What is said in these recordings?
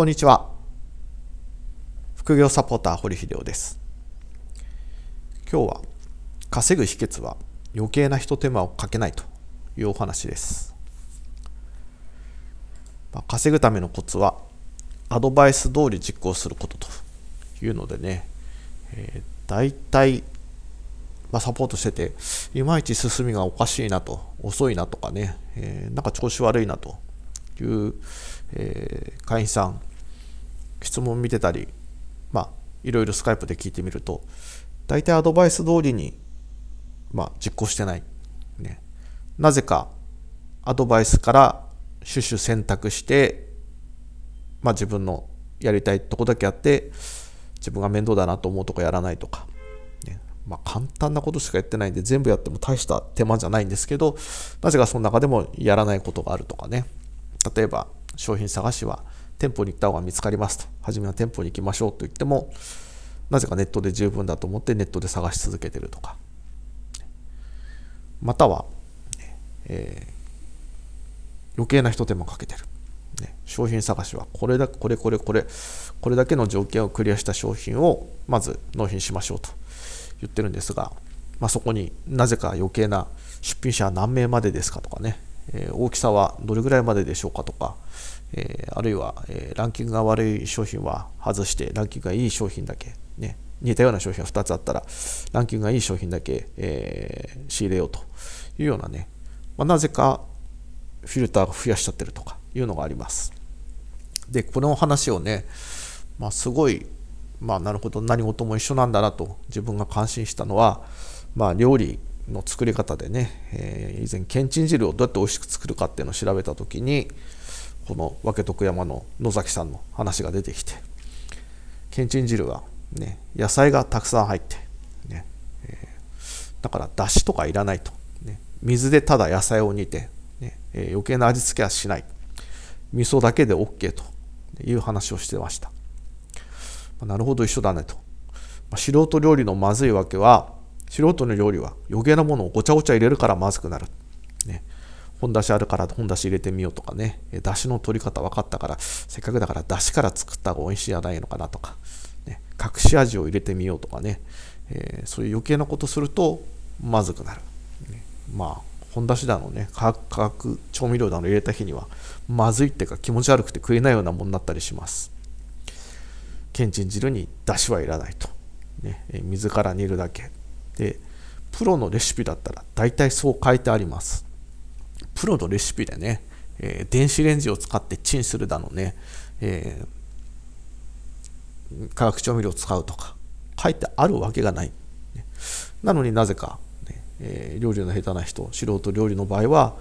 こんにちは。副業サポーター堀秀夫です。今日は稼ぐ秘訣は余計な一手間をかけないというお話です。まあ、稼ぐためのコツはアドバイス通り実行することというのでね、えー、大体、まあ、サポートしてて、いまいち進みがおかしいなと、遅いなとかね、えー、なんか調子悪いなという、えー、会員さん質問見てたり、まあ、いろいろスカイプで聞いてみると、大体アドバイス通りに、まあ、実行してない。ね。なぜか、アドバイスからシュシュ選択して、まあ、自分のやりたいとこだけやって、自分が面倒だなと思うとこやらないとか、ね。まあ、簡単なことしかやってないんで、全部やっても大した手間じゃないんですけど、なぜかその中でもやらないことがあるとかね。例えば、商品探しは、店舗に行った方が見つかりますと、初めは店舗に行きましょうと言っても、なぜかネットで十分だと思ってネットで探し続けてるとか、または、えー、余計な一手間かけてる。ね、商品探しはこれだ、これこれこれ、これだけの条件をクリアした商品をまず納品しましょうと言ってるんですが、まあ、そこになぜか余計な出品者は何名までですかとかね、えー、大きさはどれぐらいまででしょうかとか、えー、あるいは、えー、ランキングが悪い商品は外して、ランキングがいい商品だけ、ね、似たような商品が2つあったら、ランキングがいい商品だけ、えー、仕入れようというようなね、まあ、なぜかフィルターが増やしちゃってるとかいうのがあります。で、この話をね、まあ、すごい、まあ、なるほど、何事も一緒なんだなと自分が感心したのは、まあ、料理の作り方でね、えー、以前、けんちん汁をどうやって美味しく作るかっていうのを調べたときに、この分け徳山の野崎さんの話が出てきてけんちん汁は、ね、野菜がたくさん入ってね、えー、だからだしとかいらないと、ね、水でただ野菜を煮てね、ねえー、余計な味付けはしない味噌だけで OK という話をしてました、まあ、なるほど一緒だねと、まあ、素人料理のまずいわけは素人の料理は余計なものをごちゃごちゃ入れるからまずくなる本出しあるから本出し入れてみようとかね、出汁の取り方分かったから、せっかくだから出汁から作った方が美味しいじゃないのかなとか、ね、隠し味を入れてみようとかね、えー、そういう余計なことするとまずくなる。ね、まあ、本出しだのね、化学調味料だの入れた日には、まずいっていうか気持ち悪くて食えないようなもんになったりします。けんちん汁に出汁はいらないと。ね、水から煮るだけ。で、プロのレシピだったら大体そう書いてあります。プロのレシピでね、えー、電子レンジを使ってチンするだのね、えー、化学調味料を使うとか書いてあるわけがない。なのになぜか、ね、えー、料理の下手な人、素人料理の場合は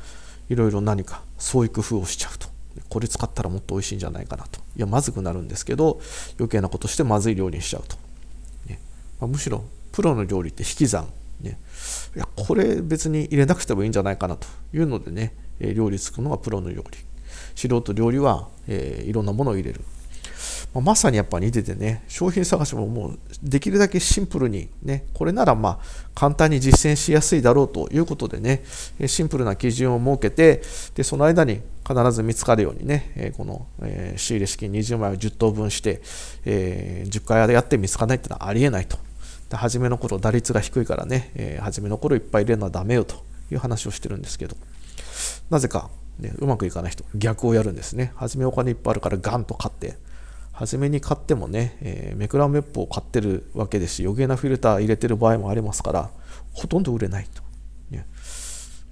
いろいろ何かそういう工夫をしちゃうと。これ使ったらもっと美味しいんじゃないかなと。いや、まずくなるんですけど、余計なことしてまずい料理にしちゃうと。ねまあ、むしろ、プロの料理って引き算ね、いやこれ別に入れなくてもいいんじゃないかなというのでね、え料理作るのがプロの料理素人料理は、えー、いろんなものを入れる、まあ、まさにやっぱ似ててね商品探しももうできるだけシンプルにねこれならまあ簡単に実践しやすいだろうということでねシンプルな基準を設けてでその間に必ず見つかるようにね、この仕入れ資金20枚を10等分して、10回やって見つかないってのはありえないとで初めの頃打率が低いからね、えー、初めの頃いっぱい入れるのはダメよという話をしてるんですけどなぜか、ね、うまくいかない人逆をやるんですね初めお金いっぱいあるからガンと買って初めに買ってもね、えー、めくらめっぽを買ってるわけですし余計なフィルター入れてる場合もありますからほとんど売れないと、ね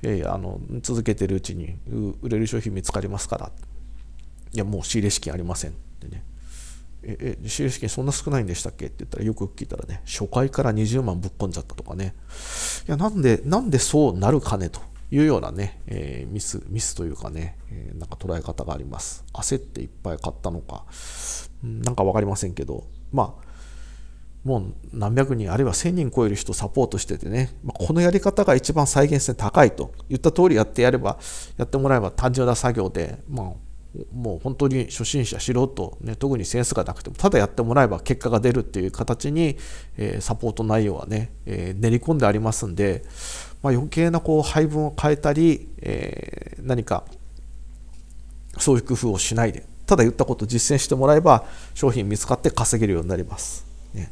や、ー、あの続けてるうちに売れる商品見つかりますからいやもう仕入れ資金ありませんってねえ、え、自由資金そんな少ないんでしたっけって言ったらよく聞いたらね、初回から20万ぶっ込んじゃったとかね。いや、なんで、なんでそうなるかねというようなね、えー、ミス、ミスというかね、えー、なんか捉え方があります。焦っていっぱい買ったのか、ん、なんか分かりませんけど、まあ、もう何百人あるいは1000人超える人をサポートしててね、まこのやり方が一番再現性高いと言った通りやってやればやってもらえば単純な作業で、まあ、もう本当に初心者素人、ね、特にセンスがなくてもただやってもらえば結果が出るっていう形に、えー、サポート内容はね、えー、練り込んでありますんで、まあ、余計なこう配分を変えたり、えー、何かそういう工夫をしないでただ言ったことを実践してもらえば商品見つかって稼げるようになります。ね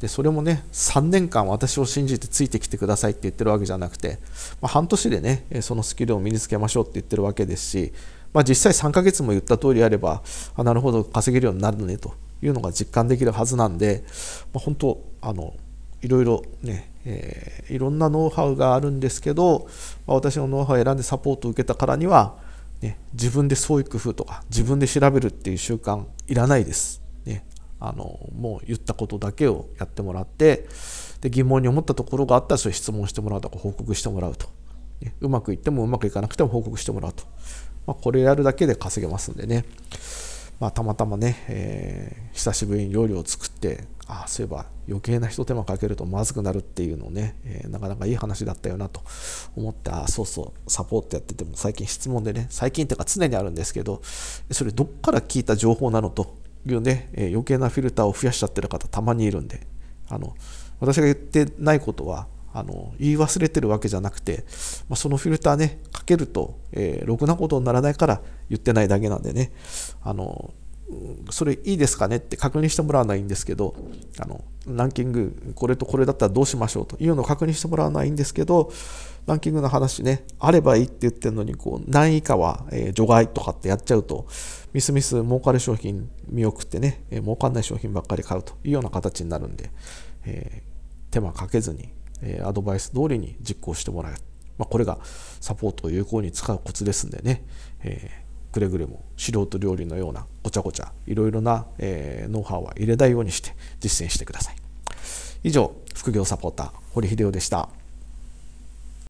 でそれもね3年間私を信じてついてきてくださいって言ってるわけじゃなくて、まあ、半年でねそのスキルを身につけましょうって言ってるわけですしまあ、実際3ヶ月も言った通りあればあなるほど稼げるようになるねというのが実感できるはずなんで、まあ、本当あのいろいろね、えー、いろんなノウハウがあるんですけど、まあ、私のノウハウを選んでサポートを受けたからには、ね、自分でそういう工夫とか自分で調べるっていう習慣いらないです。ね、あのもう言ったことだけをやってもらってで疑問に思ったところがあったらそれ質問してもらうとか報告してもらうと、ね、うまくいってもうまくいかなくても報告してもらうとまあ、これやるだけで稼げますんでね、まあ、たまたまね、えー、久しぶりに料理を作って、ああ、そういえば余計なひと手間かけるとまずくなるっていうのをね、えー、なかなかいい話だったよなと思って、ああ、そうそう、サポートやってても最近質問でね、最近っていうか常にあるんですけど、それどっから聞いた情報なのというね、えー、余計なフィルターを増やしちゃってる方たまにいるんで、あの、私が言ってないことはあの言い忘れてるわけじゃなくて、まあ、そのフィルターねかけると、えー、ろくなことにならないから言ってないだけなんでねあのそれいいですかねって確認してもらわないんですけどあのランキングこれとこれだったらどうしましょうというのを確認してもらわないんですけどランキングの話ねあればいいって言ってるのにこう何位以下は、えー、除外とかってやっちゃうとみすみす儲かる商品見送ってね、えー、儲かんない商品ばっかり買うというような形になるんで、えー、手間かけずにアドバイス通りに実行してもらう、まあ、これがサポートを有効に使うコツですんでね、えー、くれぐれも素人料理のようなごちゃごちゃいろいろな、えー、ノウハウは入れないようにして実践してください以上副業サポーター堀秀夫でした